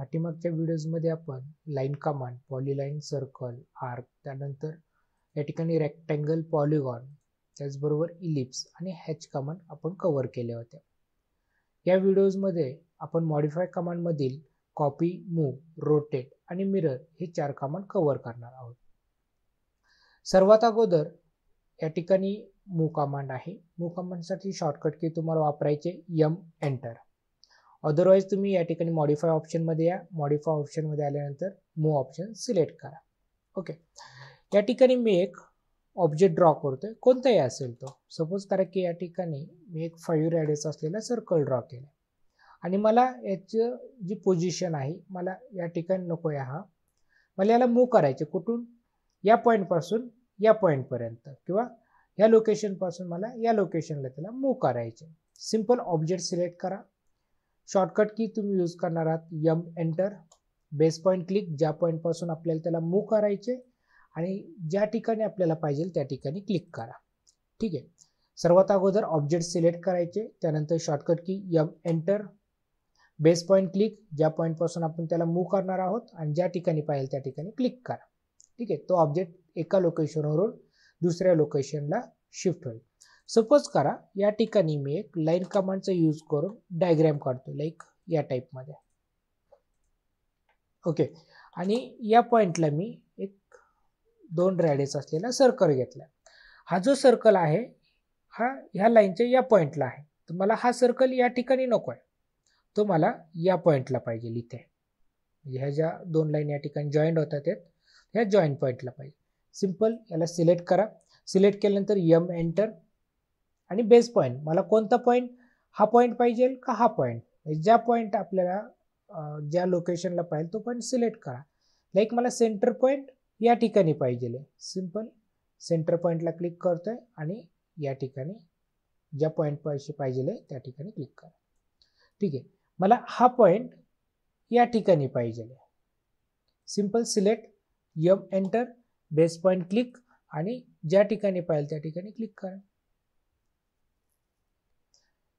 पाठीमागच्या व्हिडिओजमध्ये आपण line command polyline circle arc त्यानंतर या ठिकाणी रेक्टँगल पॉलिगॉन त्याचबरोबर इलिप्स आणि हॅच कमांड आपण कव्हर केल्या होत्या या व्हिडिओजमध्ये आपण मॉडिफाय कमांडमधील कॉपी मूव रोटेट आणि मिरर हे चार कमांड कव्हर करणार आहोत सर्वात अगोदर या ठिकाणी मूव्ह कमांड आहे कमांड कमांडसाठी शॉर्टकट की तुम्हाला वापरायचे यम एंटर अदरवाईज तुम्ही या ठिकाणी मॉडिफाय ऑप्शनमध्ये या मॉडिफाय ऑप्शनमध्ये आल्यानंतर मूव ऑप्शन सिलेक्ट करा ओके या ठिकाणी मी एक ऑब्जेक्ट ड्रॉ आहे कोणताही असेल तो सपोज करा की या ठिकाणी मी एक फाईव्ह रेडियस असलेला सर्कल ड्रॉ केला आणि मला याचं जी पोझिशन आहे मला या ठिकाणी नको आहे हा मला याला मूव करायचे कुठून या पॉईंटपासून या पॉईंटपर्यंत किंवा ह्या लोकेशनपासून मला या लोकेशनला त्याला मूव करायचे सिम्पल ऑब्जेक्ट सिलेक्ट करा शॉर्टकट की तुम्ही यूज करणार आहात M enter base point click ज्या पॉईंटपासून आपल्याला त्याला मू करायचे आणि ज्या ठिकाणी आपल्याला पाहिजे त्या ठिकाणी क्लिक करा ठीक आहे सर्वात अगोदर ऑब्जेक्ट सिलेक्ट करायचे त्यानंतर shortcut key M enter base point click ज्या पॉईंटपासून आपण त्याला मूव करणार आहोत आणि ज्या ठिकाणी पाहिजे त्या ठिकाणी क्लिक करा ठीक आहे तो ऑब्जेक्ट एका लोकेशनवरून दुसऱ्या लोकेशनला शिफ्ट होईल सपोज करा या ठिकाणी मी एक लाईन कमांडचा यूज करून डायग्रॅम काढतो लाईक या टाईपमध्ये ओके आणि या पॉईंटला मी एक दोन रॅडेस असलेला सर्कल घेतला हा जो सर्कल आहे हा ह्या लाईनच्या या पॉईंटला आहे तर मला हा सर्कल या ठिकाणी नको आहे तो मला या पॉईंटला पाहिजे इथे म्हणजे ह्या ज्या दोन लाईन या ठिकाणी जॉईंट होतात आहेत ह्या जॉईंट पॉईंटला पाहिजे सिम्पल याला सिलेक्ट करा सिलेक्ट केल्यानंतर यम एंटर आणि बेस पॉईंट मला कोणता पॉईंट हा पॉईंट पाहिजे का हा पॉईंट म्हणजे ज्या पॉईंट आपल्याला ज्या लोकेशनला पाहिजे तो पॉईंट सिलेक्ट करा लाईक मला सेंटर पॉईंट या ठिकाणी पाहिजे सिम्पल सेंटर पॉईंटला क्लिक करतोय आणि या ठिकाणी ज्या पॉईंट पैसे पाहिजे त्या ठिकाणी क्लिक करा ठीक आहे मला हा पॉईंट या ठिकाणी पाहिजे simple select M enter base point click आणि ज्या ठिकाणी पाहिजे त्या ठिकाणी क्लिक करा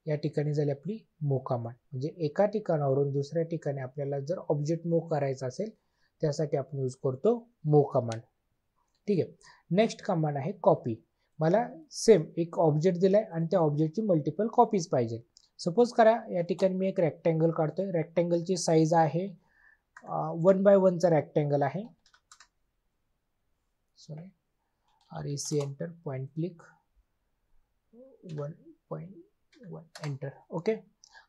या ठिकाणी झाली आपली मोकामान म्हणजे एका ठिकाणावरून दुसऱ्या ठिकाणी आपल्याला जर ऑब्जेक्ट मूव करायचा असेल त्यासाठी आपण यूज करतो मोकामान कमांड ठीक आहे नेक्स्ट कमांड आहे कॉपी मला सेम एक ऑब्जेक्ट दिलाय आणि त्या ऑब्जेक्टची मल्टिपल कॉपीज पाहिजे सपोज करा या ठिकाणी मी एक रेक्टँगल काढतोय रेक्टँगलची साईज आहे वन बाय वनचा रेक्टँगल आहे sorry R E C enter point click one point one enter okay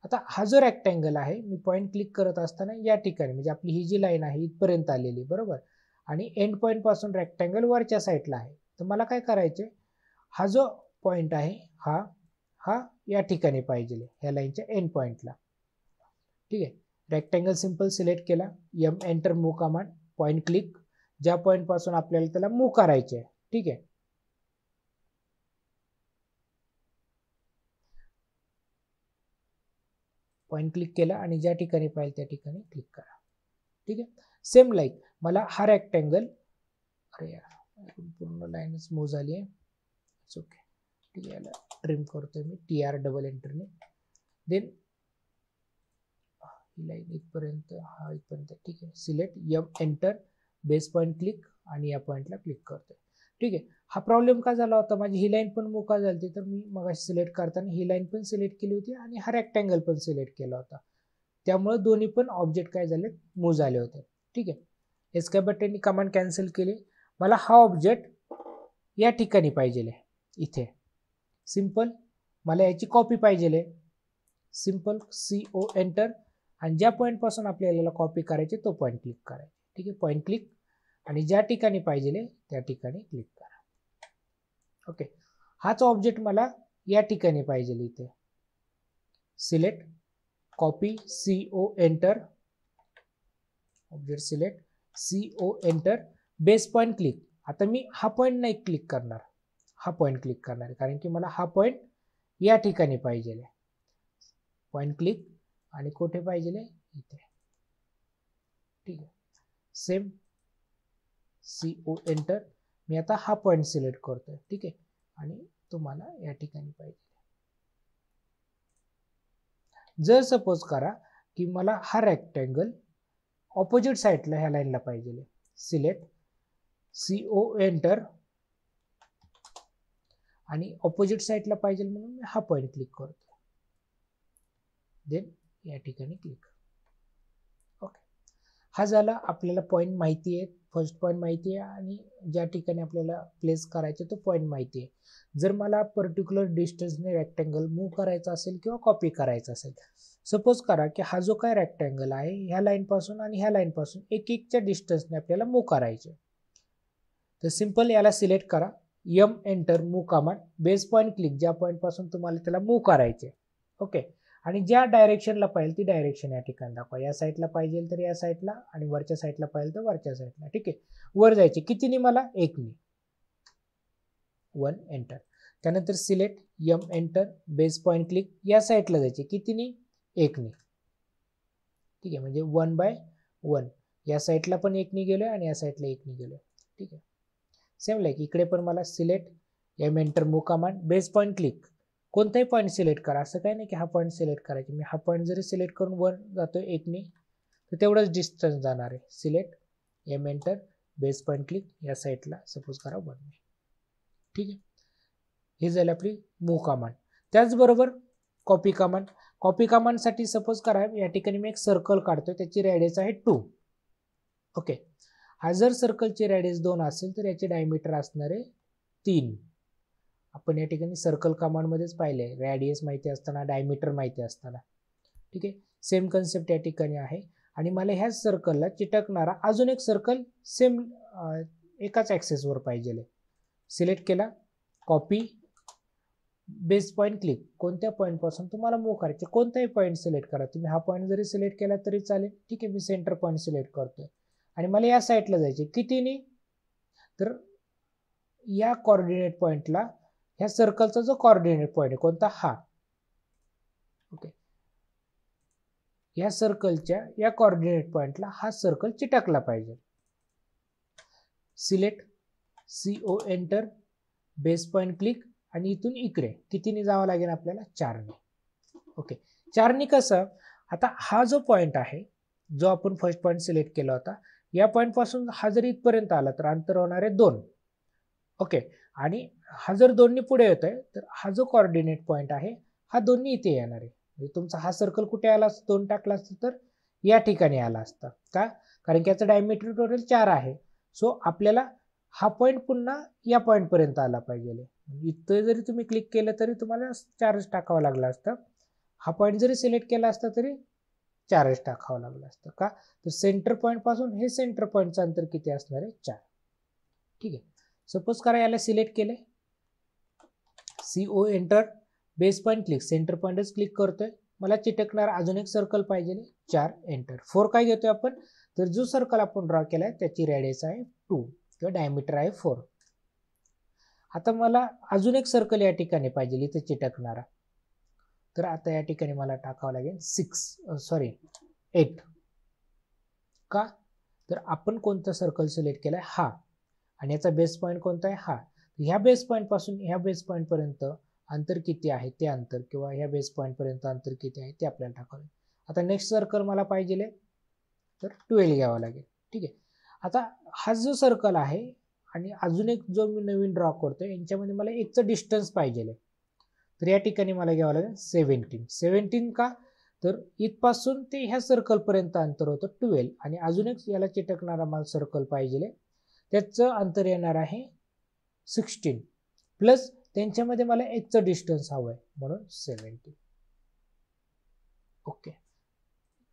आता हा जो रेक्टँगल आहे मी पॉईंट क्लिक करत असताना या ठिकाणी म्हणजे आपली ही जी लाईन आहे इथपर्यंत आलेली बरोबर आणि एंड पॉईंटपासून रेक्टँगल वरच्या साईडला आहे तर मला काय करायचे हा जो पॉईंट आहे हा हा या ठिकाणी पाहिजे ह्या लाईनच्या एंड पॉईंटला ठीक आहे रेक्टँगल सिम्पल सिलेक्ट केला M enter move command point click ज्या पॉईंटपासून आपल्याला त्याला मो करायचे आहे ठीक आहे पॉईंट क्लिक केला आणि ज्या ठिकाणी पाहिजे त्या ठिकाणी क्लिक करा ठीक आहे सेम लाईक मला हा रॅक्टँगल अरे यार पूर्ण लाईनच मूव झाली आहे इट्स ओके ठीक आहे याला ट्रिम करतोय मी टी आर डबल एंटरने देन ही लाईन इथपर्यंत हा इथपर्यंत ठीक आहे select M enter base point click आणि या पॉईंटला क्लिक करतोय ठीक आहे हा प्रॉब्लेम का झाला होता माझी ही लाईन पण मोका झाली होती तर मी मग सिलेक्ट करताना ही लाईन पण सिलेक्ट केली होती आणि हा रेक्टँगल पण सिलेक्ट केला होता त्यामुळे दोन्ही पण ऑब्जेक्ट काय झाले मूव झाले होते ठीक आहे एस काय बट्ट्यांनी कमांड कॅन्सल केली मला हा ऑब्जेक्ट या ठिकाणी पाहिजे इथे सिम्पल मला याची कॉपी पाहिजेल सिम्पल सी ओ एंटर आणि ज्या पॉईंटपासून आपल्याला कॉपी करायची तो पॉईंट क्लिक करायचा ठीक आहे पॉईंट क्लिक आणि ज्या ठिकाणी पाहिजे त्या ठिकाणी क्लिक करा ओके हाच ऑब्जेक्ट मला या ठिकाणी पाहिजे इथे select copy C O enter object select C O enter base point click आता मी हा पॉईंट नाही क्लिक करणार हा पॉईंट क्लिक करणार कारण की मला हा पॉईंट या ठिकाणी पाहिजे पॉईंट क्लिक आणि कुठे पाहिजे इथे ठीक आहे सेम सी ओ एंटर मी आता हा पॉईंट सिलेक्ट करतोय ठीक आहे आणि तुम्हाला या ठिकाणी पाहिजे जर सपोज करा की मला हा रेक्टँगल ऑपोजिट साईडला ह्या लाईनला पाहिजे सिलेक्ट सी ओ एंटर आणि ऑपोजिट साईडला पाहिजे म्हणून मी हा पॉईंट क्लिक करतो देन या ठिकाणी क्लिक ओके हा झाला आपल्याला पॉईंट माहिती आहे फर्स्ट पॉईंट माहिती आहे आणि ज्या ठिकाणी आपल्याला प्लेस करायचं तो पॉईंट माहिती आहे जर मला पर्टिक्युलर डिस्टन्सने रेक्टँगल मूव्ह करायचा असेल किंवा कॉपी करायचा असेल सपोज करा की हा जो काय रेक्टँगल आहे ह्या लाईनपासून आणि ह्या लाईनपासून एक एकच्या डिस्टन्सने आपल्याला मूव्ह करायचे तर सिम्पल याला सिलेक्ट करा M enter move command base point click ज्या पॉईंटपासून तुम्हाला त्याला मूव्ह करायचे ओके आणि ज्या डायरेक्शनला पाहिजे ती डायरेक्शन या ठिकाणी दाखवा या साईडला पाहिजे तर या साईडला आणि वरच्या साईडला पाहिजे तर वरच्या साईडला ठीक आहे वर जायचे कितीनी मला ने वन एंटर त्यानंतर select M enter base point click या साईडला जायचे कितीने एकने ठीक आहे म्हणजे वन बाय वन या साईडला पण एकने गेलो आणि या साईडला एकने गेलो ठीक आहे सेम लाईक इकडे पण मला सिलेक्ट एम एंटर मुकामान बेस पॉईंट क्लिक कोणताही पॉईंट सिलेक्ट करा असं काही नाही की हा पॉईंट सिलेक्ट करायची मी हा पॉईंट जरी सिलेक्ट करून वर जातो एकने तर तेवढंच डिस्टन्स जाणार आहे select M enter base point click या साईटला सपोज करा वन ठीक आहे हे झाली आपली मूव कमांड त्याचबरोबर कॉपी कमांड कॉपी कमांडसाठी सपोज करा या ठिकाणी मी एक सर्कल काढतो त्याची रॅडियस आहे टू ओके हा जर सर्कलची रॅडियस दोन असेल तर याची डायमीटर असणार आहे तीन आपण या ठिकाणी सर्कल कमांडमध्येच पाहिले आहे रॅडियस माहिती असताना डायमीटर माहिती असताना ठीक आहे सेम कन्सेप्ट या ठिकाणी आहे आणि मला ह्याच सर्कलला चिटकणारा अजून एक सर्कल सेम एकाच ॲक्सेसवर पाहिजे सिलेक्ट केला कॉपी बेस पॉईंट क्लिक कोणत्या पॉईंटपासून तुम्हाला मूव करायचे कोणताही पॉईंट सिलेक्ट करा तुम्ही हा पॉईंट जरी सिलेक्ट केला तरी चालेल ठीक आहे मी सेंटर पॉईंट सिलेक्ट करतोय आणि मला या साईडला जायचे कितीने तर या कॉर्डिनेट पॉईंटला ह्या सर्कलचा जो कॉर्डिनेट पॉईंट आहे कोणता हा ओके या सर्कलच्या या कॉर्डिनेट पॉईंटला हा सर्कल चिटकला पाहिजे select C O enter base point click आणि इथून इकडे कितीने जावं लागेल आपल्याला चारने ओके चारने कसं आता हा जो पॉईंट आहे जो आपण फर्स्ट पॉईंट सिलेक्ट केला होता या पॉईंटपासून हा जर इथपर्यंत आला तर अंतर होणार आहे दोन ओके आणि हा जर दोन्ही पुढे येतोय आहे तर हा जो कॉर्डिनेट पॉईंट आहे हा दोन्ही इथे येणार आहे म्हणजे तुमचा हा सर्कल कुठे आला असतो दोन टाकला असतो तर या ठिकाणी आला असता का कारण की याचं डायमीटर टोटल चार आहे सो आपल्याला हा पॉईंट पुन्हा या पॉईंटपर्यंत आला पाहिजे म्हणजे इथं जरी तुम्ही क्लिक केलं तरी तुम्हाला चार्ज टाकावा लागला असतं हा पॉईंट जरी सिलेक्ट केला असता तरी चार्ज टाकावा लागला असतं का तर सेंटर पॉईंटपासून हे सेंटर पॉईंटचं अंतर किती असणार आहे चार ठीक आहे सपोज करा याला सिलेक्ट केलं C O enter base point click centre पॉईंटच क्लिक करतोय मला चिटकणार अजून एक सर्कल पाहिजे चार एंटर फोर काय घेतोय आपण तर जो सर्कल आपण ड्रॉ केलाय त्याची रेडियस आहे टू किंवा डायमीटर आहे फोर आता मला अजून एक सर्कल या ठिकाणी पाहिजे इथे चिटकणारा तर आता या ठिकाणी मला टाकावं लागेल सिक्स सॉरी एट का तर आपण कोणता सर्कल सिलेक्ट केला आहे हा आणि याचा बेस पॉईंट कोणता आहे हा ह्या बेस पॉईंटपासून ह्या बेस पॉईंटपर्यंत अंतर किती आहे ते अंतर किंवा ह्या बेस पॉईंटपर्यंत अंतर किती आहे ते आपल्याला टाकावं आता नेक्स्ट सर्कल मला पाहिजे तर ट्वेल्व घ्यावा लागेल ठीक आहे आता हा जो सर्कल आहे आणि अजून एक जो मी नवीन ड्रॉ करतो यांच्यामध्ये मला एकचं डिस्टन्स पाहिजे तर या ठिकाणी मला घ्यावं लागेल सेव्हन्टीन सेव्हन्टीन का तर इथपासून ते ह्या सर्कलपर्यंत अंतर होतं ट्वेल्व आणि अजून एक याला चिटकणारा मला सर्कल पाहिजे त्याचं अंतर येणार आहे सिक्स्टीन प्लस त्यांच्यामध्ये मला एकचं डिस्टन्स हवं आहे म्हणून सेवन्टीन ओके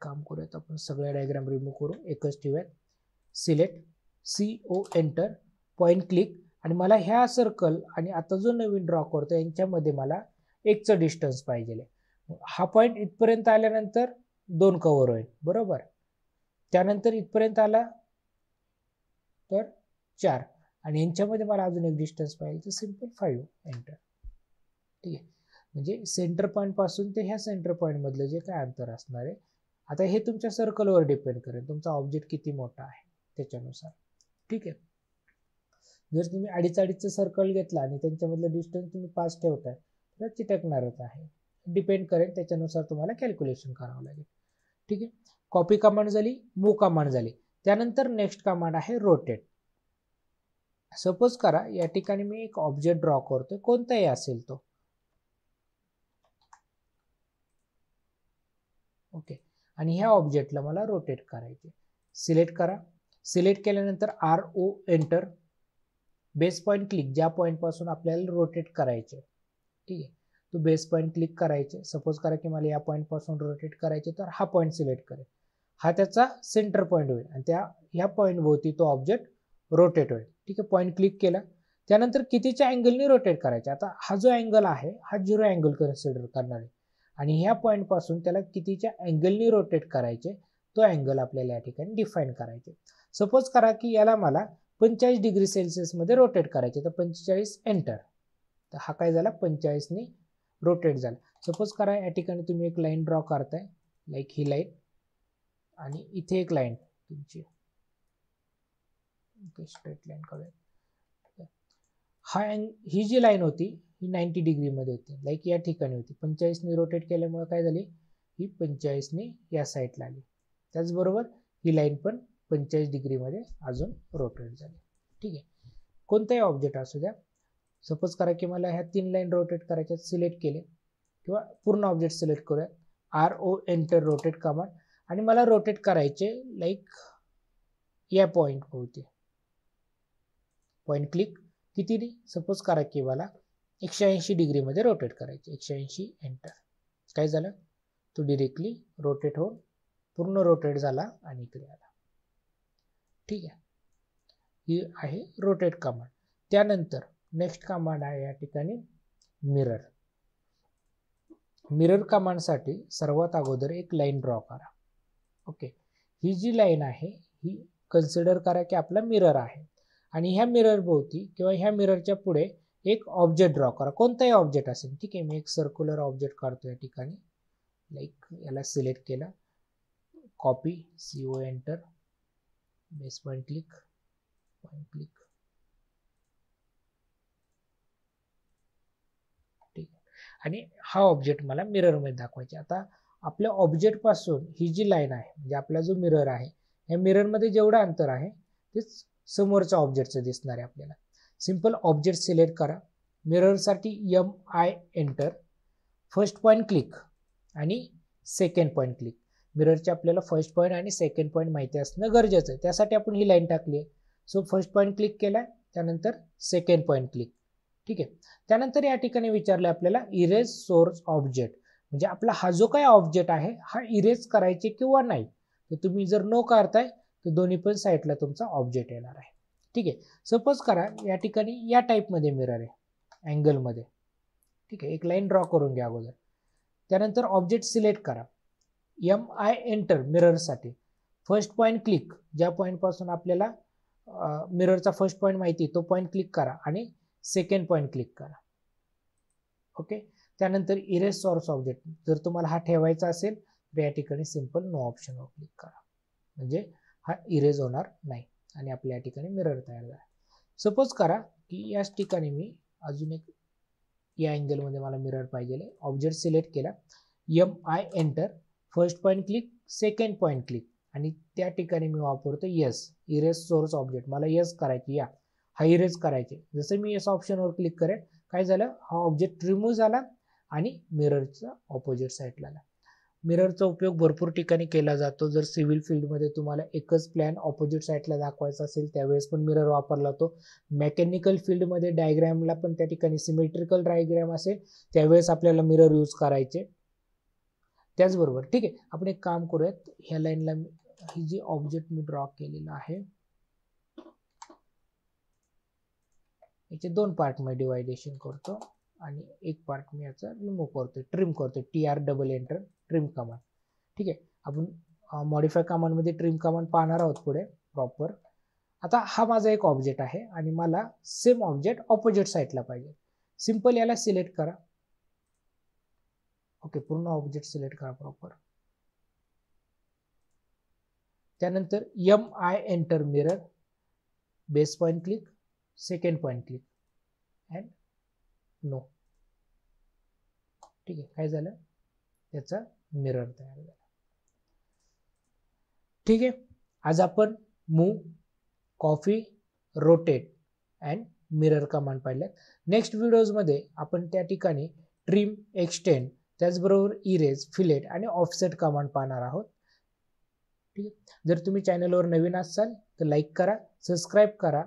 काम करूयात आपण सगळ्या डायग्राम रिमूव्ह करू एकच ठेवूयात select C O enter point click आणि मला ह्या सर्कल आणि आता जो नवीन ड्रॉ करतो यांच्यामध्ये मला एकचं डिस्टन्स पाहिजे हा पॉईंट इथपर्यंत आल्यानंतर दोन कव्हर होईल बरोबर त्यानंतर इथपर्यंत आला तर चार आणि यांच्यामध्ये मला अजून एक डिस्टन्स पाहिजे तर सिम्पल फाईव्ह एंटर ठीक आहे म्हणजे सेंटर पॉईंटपासून ते ह्या सेंटर पॉईंटमधलं जे काय अंतर असणार आहे आता हे तुमच्या सर्कलवर डिपेंड करेल तुमचा ऑब्जेक्ट किती मोठा आहे त्याच्यानुसार ठीक आहे जर तुम्ही अडीच अडीचचं सर्कल घेतला आणि त्यांच्यामधलं डिस्टन्स तुम्ही पास ठेवताय तर चिटकणारच आहे डिपेंड करेल त्याच्यानुसार तुम्हाला कॅल्क्युलेशन करावं लागेल ठीक आहे कॉपी कमांड झाली मू कमांड झाली त्यानंतर नेक्स्ट कमांड आहे रोटेट सपोज करा या ठिकाणी मी एक ऑब्जेक्ट ड्रॉ करतोय कोणताही असेल तो ओके आणि ह्या ऑब्जेक्टला मला रोटेट करायचे सिलेक्ट करा सिलेक्ट केल्यानंतर R O enter base point click ज्या पॉईंटपासून आपल्याला रोटेट करायचे ठीक आहे तो बेस पॉईंट क्लिक करायचे सपोज करा की मला या पॉईंटपासून रोटेट करायचे तर हा पॉईंट सिलेक्ट करेल हा त्याचा सेंटर पॉईंट होईल आणि त्या ह्या पॉईंट भोवती तो ऑब्जेक्ट रोटेट होईल ठीक आहे पॉईंट क्लिक केला त्यानंतर कितीच्या अँगलनी रोटेट करायचे आता हा जो अँगल आहे हा झिरो अँगल कन्सिडर करणार आहे आणि ह्या पॉईंटपासून त्याला कितीच्या अँगलनी रोटेट करायचे तो अँगल आपल्याला या ठिकाणी डिफाईन करायचे सपोज करा की याला मला पंचेचाळीस डिग्री सेल्सिअसमध्ये रोटेट करायचे तर पंचेचाळीस एंटर तर हा काय झाला पंचेचाळीसनी रोटेट झाला सपोज करा या ठिकाणी तुम्ही एक लाईन ड्रॉ करताय लाईक ही लाईन आणि इथे एक लाईन तुमची ओके स्ट्रेट लाईन काढूया हा ही जी लाईन होती ही नाईन्टी डिग्रीमध्ये होती लाईक या ठिकाणी होती पंचेचाळीसने रोटेट केल्यामुळे काय झाली ही पंचेचाळीसने या साईडला आली त्याचबरोबर ही लाईन पण पंचेचाळीस डिग्रीमध्ये अजून रोटेट झाली ठीक आहे कोणताही ऑब्जेक्ट असू द्या सपोज करा की मला ह्या तीन लाईन रोटेट करायच्या सिलेक्ट केले किंवा पूर्ण ऑब्जेक्ट सिलेक्ट करूया R O enter rotate command आणि मला रोटेट करायचे लाईक या पॉईंट होते पॉईंट क्लिक किती सपोज करा काराकिवाला एकशे ऐंशी डिग्रीमध्ये रोटेट करायचे एकशे ऐंशी एंटर काय झालं तो डिरेक्टली रोटेट होऊन पूर्ण रोटेट झाला आणि इकडे आला ठीक आहे ही आहे रोटेट कमांड त्यानंतर नेक्स्ट कमांड आहे या ठिकाणी मिरर मिरर कमांडसाठी सर्वात अगोदर एक लाईन ड्रॉ करा ओके ही जी लाईन आहे ही कन्सिडर करा की आपला मिरर आहे आणि ह्या मिरर किंवा ह्या मिररच्या पुढे एक ऑब्जेक्ट ड्रॉ करा कोणताही ऑब्जेक्ट असेल ठीक आहे मी एक सर्क्युलर ऑब्जेक्ट काढतो या ठिकाणी लाईक याला सिलेक्ट केला copy C O enter base point click point click ठीक आणि हा ऑब्जेक्ट मला मिररमध्ये दाखवायचा आता आपल्या ऑब्जेक्टपासून ही जी लाईन आहे म्हणजे आपला जो मिरर आहे या मिररमध्ये जेवढं अंतर आहे तेच समोरचा ऑब्जेक्टचं दिसणार आहे आपल्याला सिम्पल ऑब्जेक्ट सिलेक्ट करा मिररसाठी M I enter first point click आणि सेकंड पॉईंट क्लिक मिररचे आपल्याला फर्स्ट पॉईंट आणि सेकंड पॉईंट माहिती असणं गरजेचं आहे त्यासाठी आपण ही लाईन टाकली आहे सो फर्स्ट पॉईंट क्लिक केला त्यानंतर सेकंड पॉईंट क्लिक ठीक आहे त्यानंतर या ठिकाणी विचारलं आपल्याला इरेज सोर्स ऑब्जेक्ट म्हणजे आपला हा जो काय ऑब्जेक्ट आहे हा इरेज करायचे किंवा नाही तर तुम्ही जर नो करताय तो दोन्ही पण साईडला तुमचा ऑब्जेक्ट येणार आहे ठीक आहे सपोज करा या ठिकाणी या टाईपमध्ये मिरर आहे अँगलमध्ये ठीक आहे एक लाईन ड्रॉ करून घ्या अगोदर त्यानंतर ऑब्जेक्ट सिलेक्ट करा एम आय एंटर मिररसाठी फर्स्ट पॉईंट क्लिक ज्या पॉईंटपासून आपल्याला मिररचा फर्स्ट पॉईंट माहिती तो पॉईंट क्लिक करा आणि सेकंड पॉईंट क्लिक करा ओके त्यानंतर इरेस सॉर्स ऑब्जेक्ट जर तुम्हाला हा ठेवायचा असेल तर या ठिकाणी सिम्पल नो ऑप्शनवर क्लिक करा म्हणजे हा इरेज होणार नाही आणि आपल्या या ठिकाणी मिरर तयार झाला सपोज करा की याच ठिकाणी मी अजून एक या अँगलमध्ये मला मिरर पाहिजे ऑब्जेक्ट सिलेक्ट केला M I enter first point click second point click आणि त्या ठिकाणी मी वापरतो येस इरेज सोर्स ऑब्जेक्ट मला येस करायची या हा इरेज करायचे जसं मी येस ऑप्शनवर क्लिक करेन काय झालं हा ऑब्जेक्ट रिमूव्ह झाला आणि मिररचा ऑपोजिट साईडला आला मिररचा उपयोग भरपूर ठिकाणी केला जातो जर सिव्हिल फील्डमध्ये तुम्हाला एकच प्लॅन ऑपोजिट साईडला दाखवायचा असेल त्यावेळेस पण मिरर वापरला जातो मेकॅनिकल फील्डमध्ये डायग्रॅमला पण त्या ठिकाणी सिमेट्रिकल डायग्रॅम असेल त्यावेळेस आपल्याला मिरर यूज करायचे त्याचबरोबर ठीक आहे आपण एक काम करूयात ह्या लाईनला ही जी ऑब्जेक्ट मी ड्रॉ केलेला आहे याचे दोन पार्ट मी डिवायडेशन करतो आणि एक पार्ट मी याचा रिमूव्ह करतो ट्रिम करतो T R double enter trim command ठीक आहे आपण मॉडिफाय कमांडमध्ये ट्रिम कमांड पाहणार आहोत पुढे प्रॉपर आता हा माझा एक ऑब्जेक्ट आहे आणि मला सेम ऑब्जेक्ट ऑपोजिट साईडला पाहिजे सिम्पल याला सिलेक्ट करा ओके पूर्ण ऑब्जेक्ट सिलेक्ट करा प्रॉपर त्यानंतर M I enter mirror base point click second point click and no ठीक आहे काय झालं त्याचा मिरर तयार झाला ठीक आहे आज आपण move copy rotate and mirror command पाहिल्यात नेक्स्ट व्हिडिओजमध्ये आपण त्या ठिकाणी ट्रिम एक्सटेंड त्याचबरोबर इरेज फिलेट आणि ऑफसेट कमांड पाहणार आहोत ठीक आहे जर तुम्ही चॅनलवर नवीन असाल तर लाईक करा सबस्क्राईब करा